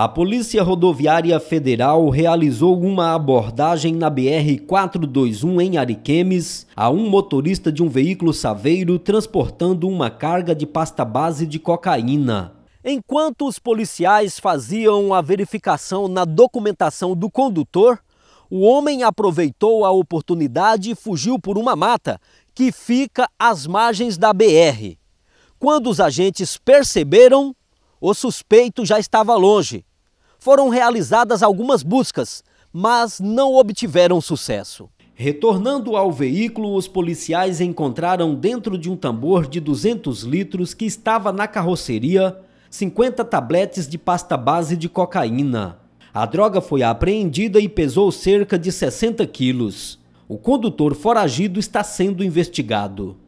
A Polícia Rodoviária Federal realizou uma abordagem na BR-421 em Ariquemes a um motorista de um veículo saveiro transportando uma carga de pasta base de cocaína. Enquanto os policiais faziam a verificação na documentação do condutor, o homem aproveitou a oportunidade e fugiu por uma mata que fica às margens da BR. Quando os agentes perceberam, o suspeito já estava longe foram realizadas algumas buscas, mas não obtiveram sucesso. Retornando ao veículo, os policiais encontraram dentro de um tambor de 200 litros que estava na carroceria 50 tabletes de pasta base de cocaína. A droga foi apreendida e pesou cerca de 60 quilos. O condutor foragido está sendo investigado.